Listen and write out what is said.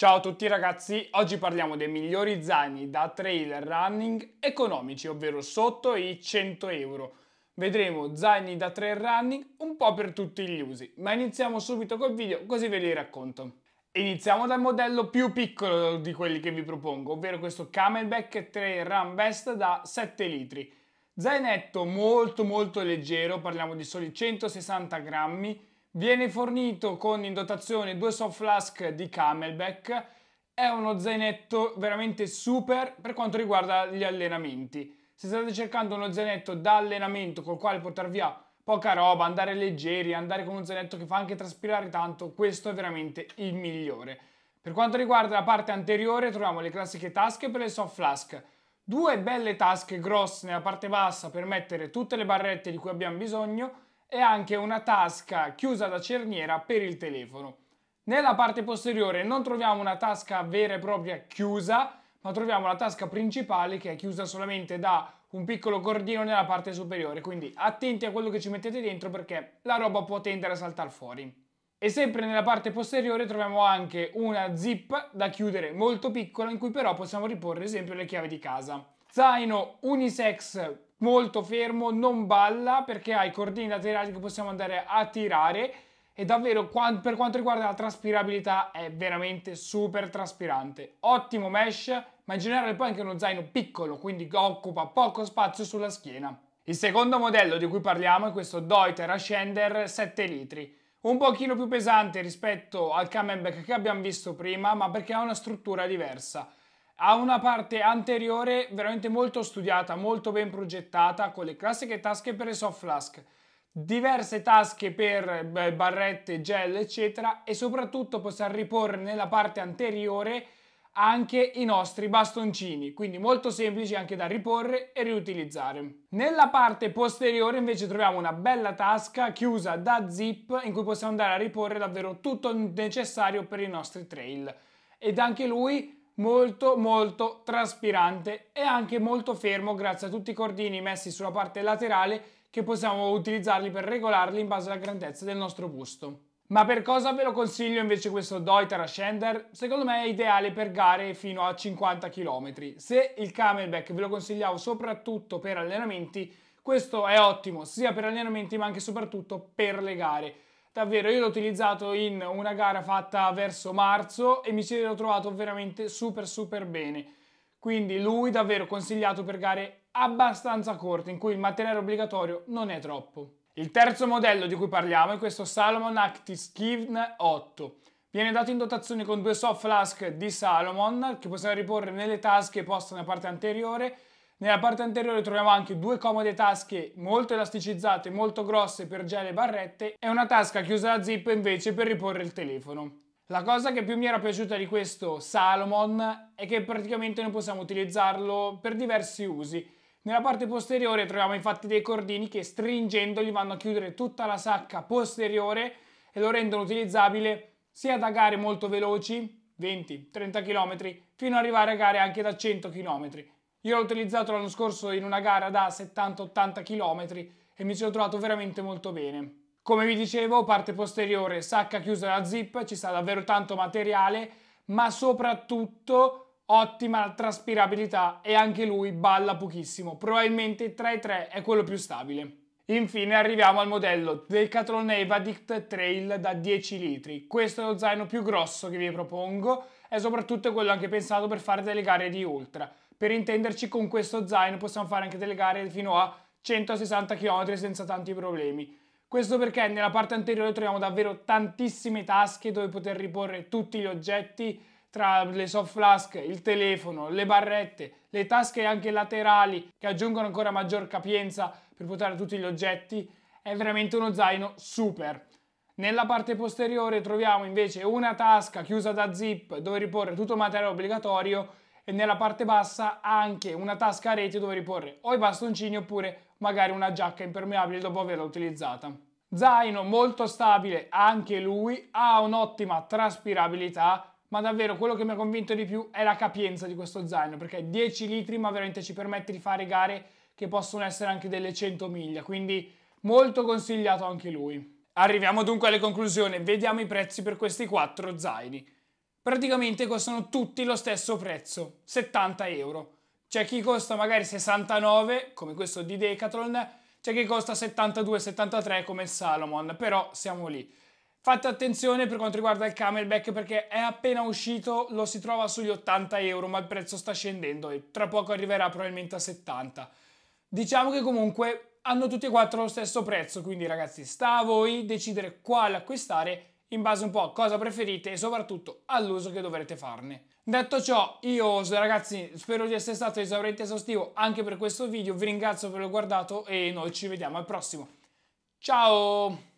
Ciao a tutti ragazzi, oggi parliamo dei migliori zaini da trail running economici, ovvero sotto i 100 euro. Vedremo zaini da trail running un po' per tutti gli usi, ma iniziamo subito col video così ve li racconto. Iniziamo dal modello più piccolo di quelli che vi propongo, ovvero questo Camelback Trail Run Vest da 7 litri. Zainetto molto molto leggero, parliamo di soli 160 grammi, Viene fornito con in dotazione due soft flask di Camelback. È uno zainetto veramente super per quanto riguarda gli allenamenti. Se state cercando uno zainetto da allenamento col quale portare via poca roba, andare leggeri, andare con un zainetto che fa anche traspirare tanto, questo è veramente il migliore. Per quanto riguarda la parte anteriore troviamo le classiche tasche per le soft flask. Due belle tasche grosse nella parte bassa per mettere tutte le barrette di cui abbiamo bisogno e anche una tasca chiusa da cerniera per il telefono. Nella parte posteriore non troviamo una tasca vera e propria chiusa, ma troviamo la tasca principale che è chiusa solamente da un piccolo cordino nella parte superiore, quindi attenti a quello che ci mettete dentro perché la roba può tendere a saltare fuori. E sempre nella parte posteriore troviamo anche una zip da chiudere molto piccola in cui però possiamo riporre ad esempio le chiavi di casa zaino unisex molto fermo, non balla perché ha i cordini laterali che possiamo andare a tirare e davvero per quanto riguarda la traspirabilità è veramente super traspirante. Ottimo mesh, ma in generale poi anche uno zaino piccolo, quindi occupa poco spazio sulla schiena. Il secondo modello di cui parliamo è questo Deuter Ascender 7 litri. Un pochino più pesante rispetto al Camembert che abbiamo visto prima, ma perché ha una struttura diversa ha una parte anteriore veramente molto studiata, molto ben progettata, con le classiche tasche per le soft flask, diverse tasche per barrette, gel, eccetera, e soprattutto possiamo riporre nella parte anteriore anche i nostri bastoncini, quindi molto semplici anche da riporre e riutilizzare. Nella parte posteriore invece troviamo una bella tasca chiusa da zip in cui possiamo andare a riporre davvero tutto il necessario per i nostri trail. Ed anche lui molto molto traspirante e anche molto fermo grazie a tutti i cordini messi sulla parte laterale che possiamo utilizzarli per regolarli in base alla grandezza del nostro busto. Ma per cosa ve lo consiglio invece questo Deuter Ascender? Secondo me è ideale per gare fino a 50 km. Se il Camelback ve lo consigliavo soprattutto per allenamenti, questo è ottimo sia per allenamenti ma anche soprattutto per le gare. Davvero, io l'ho utilizzato in una gara fatta verso marzo e mi ci ero trovato veramente super super bene. Quindi lui davvero consigliato per gare abbastanza corte in cui il materiale obbligatorio non è troppo. Il terzo modello di cui parliamo è questo Salomon Actis Skin 8. Viene dato in dotazione con due soft flask di Salomon che possiamo riporre nelle tasche poste nella parte anteriore nella parte anteriore troviamo anche due comode tasche molto elasticizzate, molto grosse per gel e barrette e una tasca chiusa da zip invece per riporre il telefono. La cosa che più mi era piaciuta di questo Salomon è che praticamente noi possiamo utilizzarlo per diversi usi. Nella parte posteriore troviamo infatti dei cordini che stringendoli vanno a chiudere tutta la sacca posteriore e lo rendono utilizzabile sia da gare molto veloci, 20-30 km, fino ad arrivare a gare anche da 100 km. Io l'ho utilizzato l'anno scorso in una gara da 70-80 km e mi sono trovato veramente molto bene. Come vi dicevo, parte posteriore sacca chiusa da zip, ci sta davvero tanto materiale, ma soprattutto ottima traspirabilità e anche lui balla pochissimo. Probabilmente 3.3 è quello più stabile. Infine arriviamo al modello Decathlon Evadict Trail da 10 litri. Questo è lo zaino più grosso che vi propongo e soprattutto quello anche pensato per fare delle gare di ultra. Per intenderci con questo zaino possiamo fare anche delle gare fino a 160 km senza tanti problemi. Questo perché nella parte anteriore troviamo davvero tantissime tasche dove poter riporre tutti gli oggetti tra le soft flask, il telefono, le barrette, le tasche anche laterali che aggiungono ancora maggior capienza per portare tutti gli oggetti, è veramente uno zaino super. Nella parte posteriore troviamo invece una tasca chiusa da zip dove riporre tutto il materiale obbligatorio e nella parte bassa anche una tasca a reti dove riporre o i bastoncini oppure magari una giacca impermeabile dopo averla utilizzata. Zaino molto stabile anche lui, ha un'ottima traspirabilità, ma davvero quello che mi ha convinto di più è la capienza di questo zaino, perché 10 litri ma veramente ci permette di fare gare che possono essere anche delle 100 miglia, quindi molto consigliato anche lui. Arriviamo dunque alle conclusioni, vediamo i prezzi per questi quattro zaini praticamente costano tutti lo stesso prezzo, 70 euro. C'è chi costa magari 69, come questo di Decathlon, c'è chi costa 72-73 come il Salomon, però siamo lì. Fate attenzione per quanto riguarda il Camelback perché è appena uscito, lo si trova sugli 80 euro, ma il prezzo sta scendendo e tra poco arriverà probabilmente a 70. Diciamo che comunque hanno tutti e quattro lo stesso prezzo, quindi ragazzi sta a voi decidere quale acquistare in base un po' a cosa preferite e soprattutto all'uso che dovrete farne. Detto ciò, io ragazzi spero di essere stato esauriente esaustivo anche per questo video, vi ringrazio per aver guardato e noi ci vediamo al prossimo. Ciao!